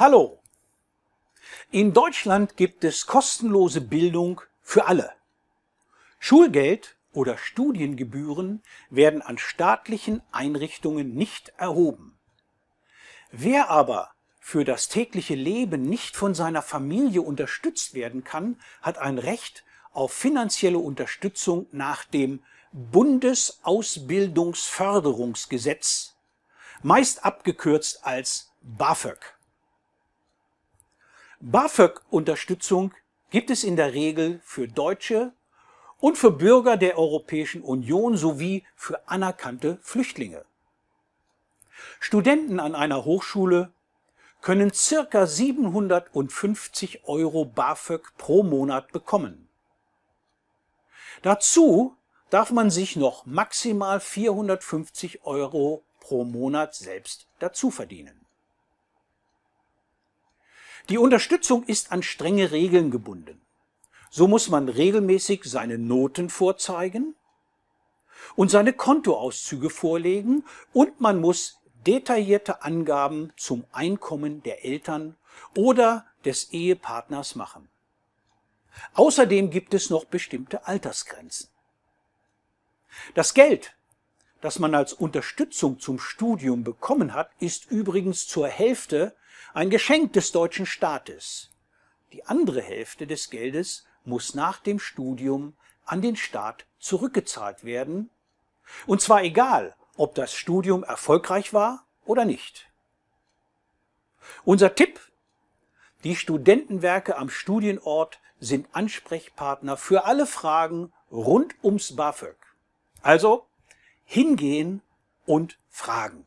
Hallo! In Deutschland gibt es kostenlose Bildung für alle. Schulgeld oder Studiengebühren werden an staatlichen Einrichtungen nicht erhoben. Wer aber für das tägliche Leben nicht von seiner Familie unterstützt werden kann, hat ein Recht auf finanzielle Unterstützung nach dem Bundesausbildungsförderungsgesetz, meist abgekürzt als BAföG. BAföG-Unterstützung gibt es in der Regel für Deutsche und für Bürger der Europäischen Union sowie für anerkannte Flüchtlinge. Studenten an einer Hochschule können circa 750 Euro BAföG pro Monat bekommen. Dazu darf man sich noch maximal 450 Euro pro Monat selbst dazu verdienen. Die Unterstützung ist an strenge Regeln gebunden. So muss man regelmäßig seine Noten vorzeigen und seine Kontoauszüge vorlegen und man muss detaillierte Angaben zum Einkommen der Eltern oder des Ehepartners machen. Außerdem gibt es noch bestimmte Altersgrenzen. Das Geld, das man als Unterstützung zum Studium bekommen hat, ist übrigens zur Hälfte ein Geschenk des deutschen Staates. Die andere Hälfte des Geldes muss nach dem Studium an den Staat zurückgezahlt werden, und zwar egal, ob das Studium erfolgreich war oder nicht. Unser Tipp, die Studentenwerke am Studienort sind Ansprechpartner für alle Fragen rund ums BAföG. Also hingehen und fragen.